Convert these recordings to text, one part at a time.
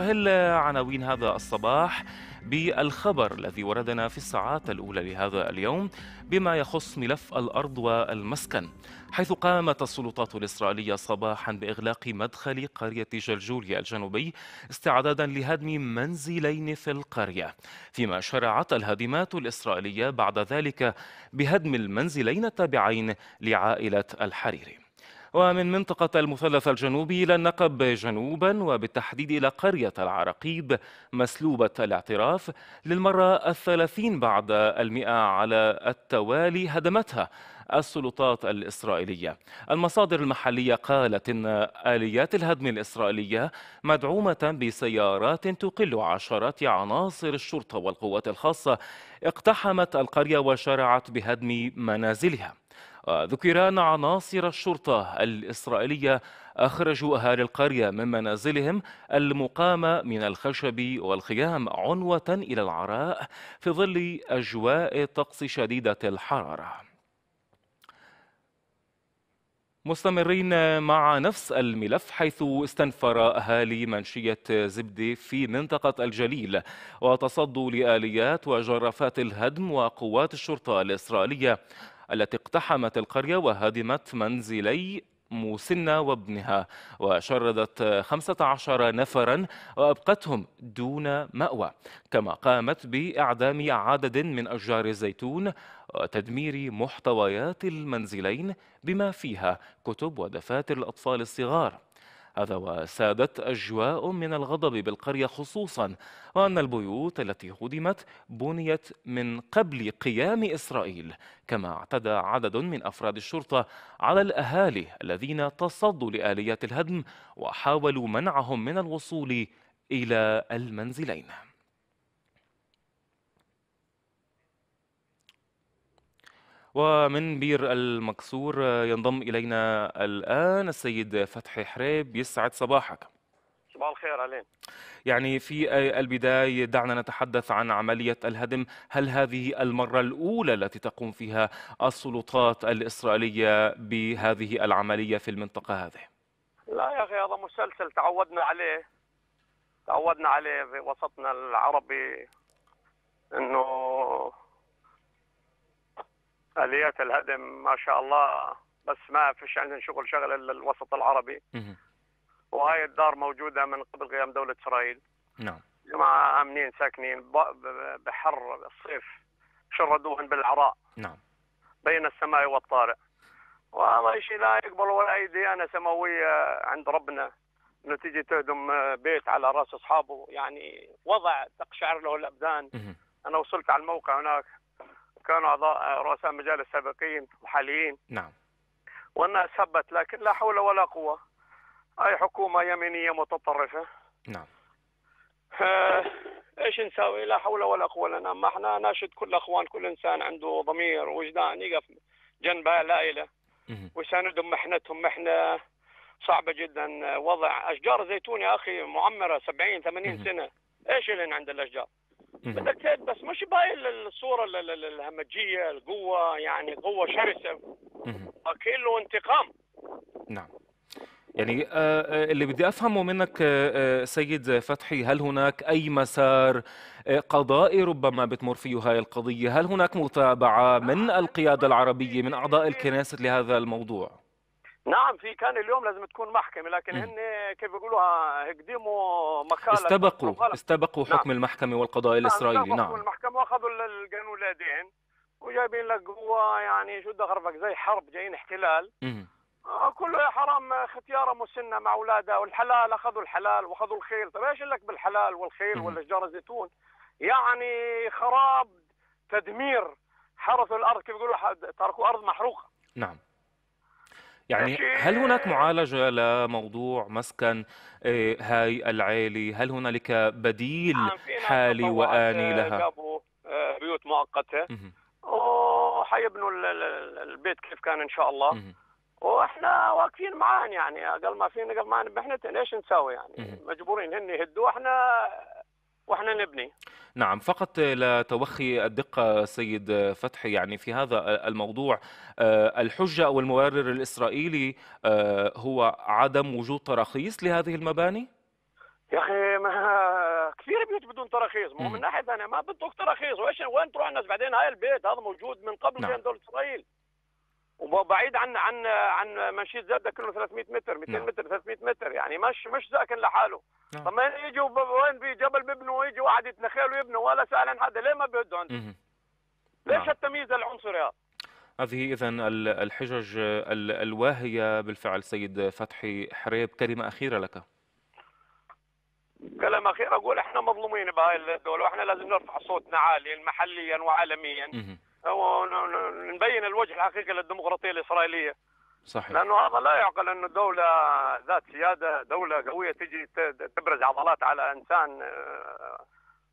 فهل عناوين هذا الصباح بالخبر الذي وردنا في الساعات الأولى لهذا اليوم بما يخص ملف الأرض والمسكن حيث قامت السلطات الإسرائيلية صباحا بإغلاق مدخل قرية جلجوليا الجنوبي استعدادا لهدم منزلين في القرية فيما شرعت الهادمات الإسرائيلية بعد ذلك بهدم المنزلين التابعين لعائلة الحريري ومن منطقة المثلث الجنوبي إلى النقب جنوبا وبالتحديد إلى قرية العراقيب مسلوبة الاعتراف للمرة الثلاثين بعد المئة على التوالي هدمتها السلطات الإسرائيلية المصادر المحلية قالت إن آليات الهدم الإسرائيلية مدعومة بسيارات تقل عشرات عناصر الشرطة والقوات الخاصة اقتحمت القرية وشرعت بهدم منازلها وذكران عناصر الشرطة الإسرائيلية أخرجوا أهالي القرية من منازلهم المقامة من الخشب والخيام عنوة إلى العراء في ظل أجواء طقس شديدة الحرارة مستمرين مع نفس الملف حيث استنفر أهالي منشية زبدة في منطقة الجليل وتصدوا لآليات وجرافات الهدم وقوات الشرطة الإسرائيلية التي اقتحمت القرية وهدمت منزلي موسنة وابنها وشردت 15 نفرا وأبقتهم دون مأوى كما قامت بإعدام عدد من أشجار الزيتون وتدمير محتويات المنزلين بما فيها كتب ودفاتر الأطفال الصغار هذا وسادت أجواء من الغضب بالقرية خصوصا وأن البيوت التي هدمت بنيت من قبل قيام إسرائيل كما اعتدى عدد من أفراد الشرطة على الأهالي الذين تصدوا لآليات الهدم وحاولوا منعهم من الوصول إلى المنزلين ومن بير المكسور ينضم إلينا الآن السيد فتحي حريب يسعد صباحك صباح الخير علينا يعني في البداية دعنا نتحدث عن عملية الهدم هل هذه المرة الأولى التي تقوم فيها السلطات الإسرائيلية بهذه العملية في المنطقة هذه؟ لا يا أخي هذا مسلسل تعودنا عليه تعودنا عليه في وسطنا العربي أنه اليات الهدم ما شاء الله بس ما فيش عندنا شغل شغل إلا الوسط العربي وهاي الدار موجودة من قبل قيام دولة إسرائيل نعم جماعة آمنين ساكنين بحر الصيف شردوهن بالعراء نعم بين السماء والطارئ وما شيء لا يقبل ولا أي ديانة سماوية عند ربنا انه تيجي تهدم بيت على راس اصحابه يعني وضع تقشعر له الابدان انا وصلت على الموقع هناك كانوا أعضاء رؤساء مجالس سابقين وحاليين نعم والناس هبت لكن لا حول ولا قوة أي حكومة يمينية متطرفة نعم آه ايش نساوي لا حول ولا قوه لنا ما احنا ناشد كل اخوان كل انسان عنده ضمير وجدان يقف جنب العائله ويساندهم محنتهم محنه صعبه جدا وضع اشجار الزيتون يا اخي معمره 70 80 سنه ايش اللي عند الاشجار بالأكيد بس مش باين الصورة الهمجية القوة يعني قوة شرسة أكيد انتقام نعم يعني آه، آه، اللي بدي افهمه منك آه، سيد فتحي هل هناك اي مسار قضائي ربما بتمر فيه هاي القضيه هل هناك متابعه من القياده العربيه من اعضاء الكنيسة لهذا الموضوع نعم في كان اليوم لازم تكون محكمه لكن هن كيف بيقولوها هقدموا مقاله استبقوا نعم. نعم، استبقوا حكم نعم. المحكمه والقضاء الاسرائيلي نعم حكم المحكمه واخذوا القانون لدين وجايبين لك هو يعني شو بدي أغرفك زي حرب جايين احتلال آه، كله حرام ختياره مسنه مع اولادها والحلال اخذوا الحلال واخذوا الخيل طيب ايش لك بالحلال والخيل والاشجار الزيتون يعني خراب تدمير حرثوا الارض كيف بيقولوا تركوا ارض محروقه نعم يعني هل هناك معالجة لموضوع مسكن آه، هاي العالي هل هنالك بديل نعم، حالي وآني آه، لها جابوا آه، بيوت مؤقتة وحيبنوا البيت كيف كان إن شاء الله واحنا واقفين معاهم يعني اقل ما فينا قبل ما احنا ايش نسوي يعني مجبورين هن يهدوا احنا واحنا نبني نعم فقط لتوخي الدقة سيد فتحي يعني في هذا الموضوع آه، الحجة أو المبرر الإسرائيلي آه، هو عدم وجود تراخيص لهذه المباني؟ يا أخي ما كثير بيوت بدون تراخيص مو من ناحية أنا ما بدك تراخيص وين تروح الناس بعدين هاي البيت هذا موجود من قبل نعم. دولة إسرائيل وبعيد عن عن عن مشيت زادة كله 300 متر 200 نعم. متر 300 متر يعني مش مش ساكن لحاله نعم. طب يجوا وين في جبل بيبنوا ويجي واحد يتنخيل ويبنوا ولا عن حدا ليه ما عنده؟ ليش نعم. التمييز العنصري هذا هذه اذا الحجج الواهيه بالفعل سيد فتحي حريب كلمه اخيره لك كلام اخير اقول احنا مظلومين بهاي الدوله واحنا لازم نرفع صوتنا عاليا محليا وعالميا ونبين الوجه الحقيقي للديمقراطيه الاسرائيليه صحيح لانه هذا لا يعقل انه دوله ذات سياده دوله قويه تجي تبرز عضلات على انسان آه،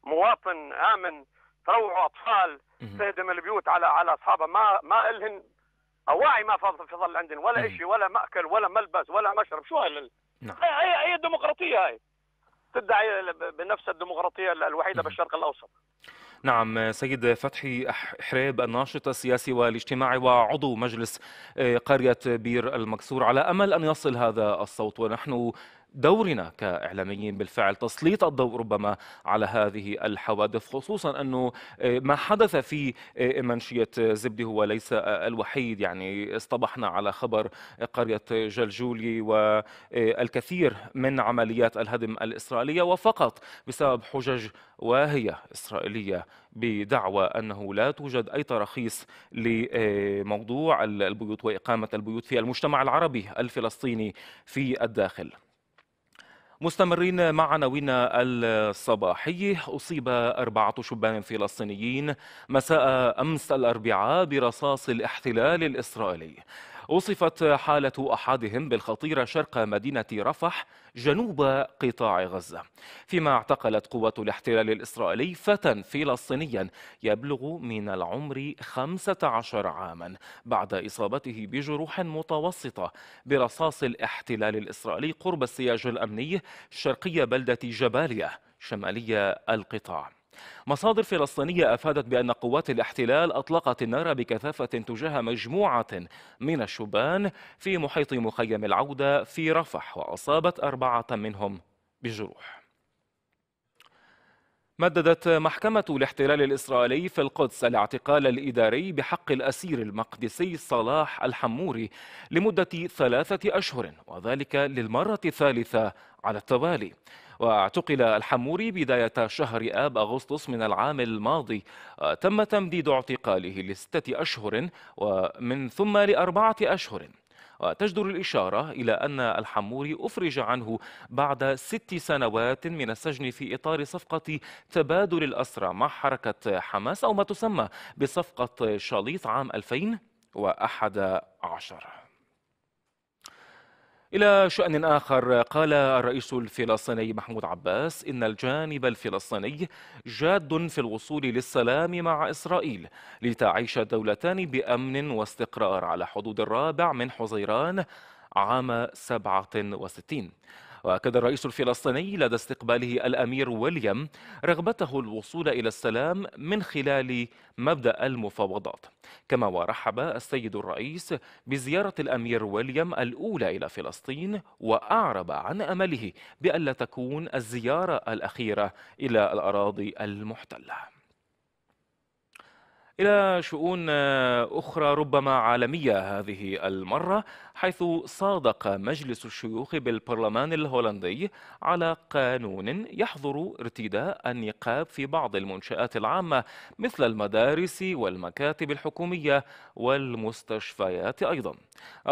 مواطن امن تروع اطفال تهدم البيوت على على اصحابها ما ما الهن اواعي ما في ظل عندهم ولا شيء ولا ماكل ولا ملبس ولا مشرب شو هال نعم. هي هي الديمقراطيه هاي تدعي بنفس الديمقراطيه الوحيده بالشرق الاوسط نعم سيد فتحي حريب الناشط السياسي والاجتماعي وعضو مجلس آه، قرية بير المكسور على أمل أن يصل هذا الصوت ونحن دورنا كإعلاميين بالفعل تسليط الضوء ربما على هذه الحوادث خصوصا أنه آه، ما حدث في آه، منشية آه، زبدة هو ليس الوحيد يعني اصطبحنا على خبر قرية جلجولي والكثير من عمليات الهدم الإسرائيلية وفقط بسبب حجج واهية إسرائيلية بدعوى أنه لا توجد أي تراخيص لموضوع البيوت وإقامة البيوت في المجتمع العربي الفلسطيني في الداخل مستمرين مع عناوين الصباحية أصيب أربعة شبان فلسطينيين مساء أمس الأربعاء برصاص الاحتلال الإسرائيلي وصفت حالة أحدهم بالخطيرة شرق مدينة رفح جنوب قطاع غزة فيما اعتقلت قوة الاحتلال الإسرائيلي فتى فلسطينيا يبلغ من العمر 15 عاما بعد إصابته بجروح متوسطة برصاص الاحتلال الإسرائيلي قرب السياج الأمني شرقي بلدة جباليا شمالي القطاع مصادر فلسطينية أفادت بأن قوات الاحتلال أطلقت النار بكثافة تجاه مجموعة من الشبان في محيط مخيم العودة في رفح وأصابت أربعة منهم بجروح مددت محكمة الاحتلال الإسرائيلي في القدس الاعتقال الإداري بحق الأسير المقدسي صلاح الحموري لمدة ثلاثة أشهر وذلك للمرة الثالثة على التوالي واعتقل الحموري بداية شهر آب أغسطس من العام الماضي تم تمديد اعتقاله لستة أشهر ومن ثم لأربعة أشهر وتجدر الإشارة إلى أن الحموري أفرج عنه بعد ست سنوات من السجن في إطار صفقة تبادل الأسرى مع حركة حماس أو ما تسمى بصفقة شاليط عام 2011 إلى شأن آخر قال الرئيس الفلسطيني محمود عباس إن الجانب الفلسطيني جاد في الوصول للسلام مع إسرائيل لتعيش الدولتان بأمن واستقرار على حدود الرابع من حزيران عام 67 وأكد الرئيس الفلسطيني لدى استقباله الأمير ويليام رغبته الوصول إلى السلام من خلال مبدأ المفاوضات كما ورحب السيد الرئيس بزيارة الأمير ويليام الأولى إلى فلسطين وأعرب عن أمله بألا تكون الزيارة الأخيرة إلى الأراضي المحتلة إلى شؤون أخرى ربما عالمية هذه المرة حيث صادق مجلس الشيوخ بالبرلمان الهولندي على قانون يحظر ارتداء النقاب في بعض المنشآت العامة مثل المدارس والمكاتب الحكومية والمستشفيات أيضاً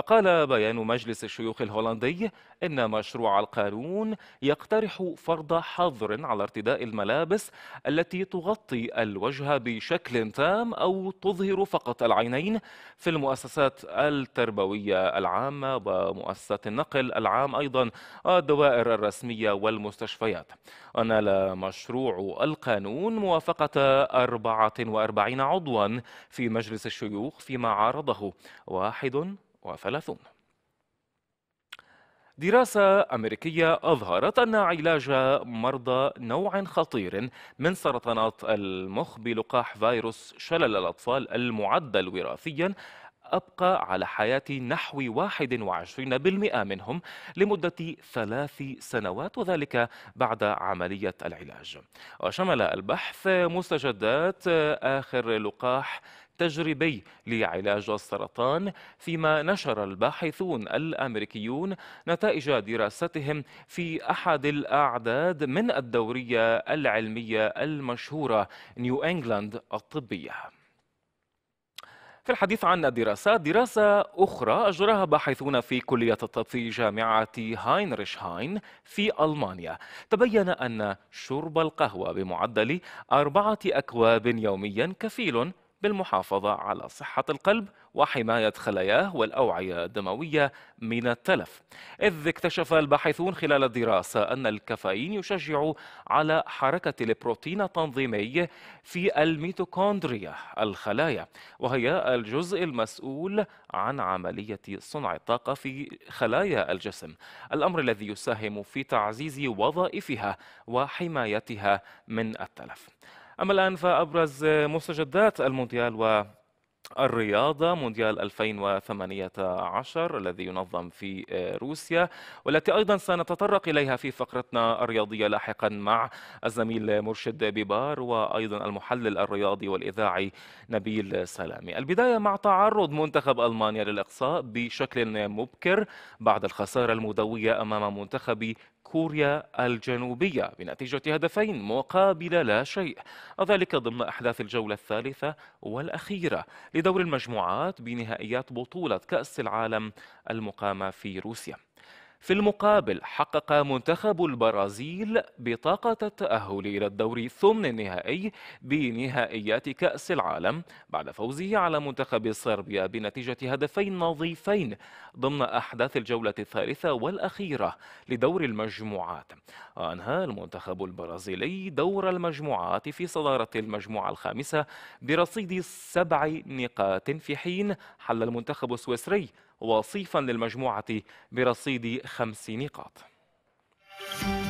قال بيان مجلس الشيوخ الهولندي إن مشروع القانون يقترح فرض حظر على ارتداء الملابس التي تغطي الوجه بشكل تام أو تظهر فقط العينين في المؤسسات التربوية العامة ومؤسسات النقل العام أيضا الدوائر الرسمية والمستشفيات ونال مشروع القانون موافقة 44 عضوا في مجلس الشيوخ فيما عارضه واحد وثلاثون دراسة أمريكية أظهرت أن علاج مرضى نوع خطير من سرطانات المخ بلقاح فيروس شلل الأطفال المعدل وراثيا أبقى على حياة نحو 21% منهم لمدة ثلاث سنوات وذلك بعد عملية العلاج وشمل البحث مستجدات آخر لقاح تجريبي لعلاج السرطان فيما نشر الباحثون الامريكيون نتائج دراستهم في احد الاعداد من الدوريه العلميه المشهوره نيو انجلاند الطبيه في الحديث عن الدراسات دراسة أخرى أجراها باحثون في كلية الطب في جامعة هاينريش هاين في ألمانيا تبين أن شرب القهوة بمعدل أربعة أكواب يوميا كفيل بالمحافظة على صحة القلب وحماية خلاياه والأوعية الدموية من التلف إذ اكتشف الباحثون خلال الدراسة أن الكافيين يشجع على حركة البروتين التنظيمي في الميتوكوندريا الخلايا وهي الجزء المسؤول عن عملية صنع الطاقة في خلايا الجسم الأمر الذي يساهم في تعزيز وظائفها وحمايتها من التلف أما الآن فأبرز مستجدات المونديال و الرياضة مونديال 2018 الذي ينظم في روسيا والتي أيضا سنتطرق إليها في فقرتنا الرياضية لاحقا مع الزميل مرشد بيبار وأيضا المحلل الرياضي والإذاعي نبيل سلامي البداية مع تعرض منتخب ألمانيا للإقصاء بشكل مبكر بعد الخسارة المدوية أمام منتخب كوريا الجنوبية بنتيجة هدفين مقابل لا شيء وذلك ضمن أحداث الجولة الثالثة والأخيرة لدور المجموعات بنهائيات بطولة كأس العالم المقامة في روسيا في المقابل حقق منتخب البرازيل بطاقة التأهل إلى الدور الثمن النهائي بنهائيات كأس العالم بعد فوزه على منتخب صربيا بنتيجة هدفين نظيفين ضمن أحداث الجولة الثالثة والأخيرة لدور المجموعات وأنهى المنتخب البرازيلي دور المجموعات في صدارة المجموعة الخامسة برصيد سبع نقاط في حين حل المنتخب السويسري وصيفا للمجموعة برصيد خمس نقاط.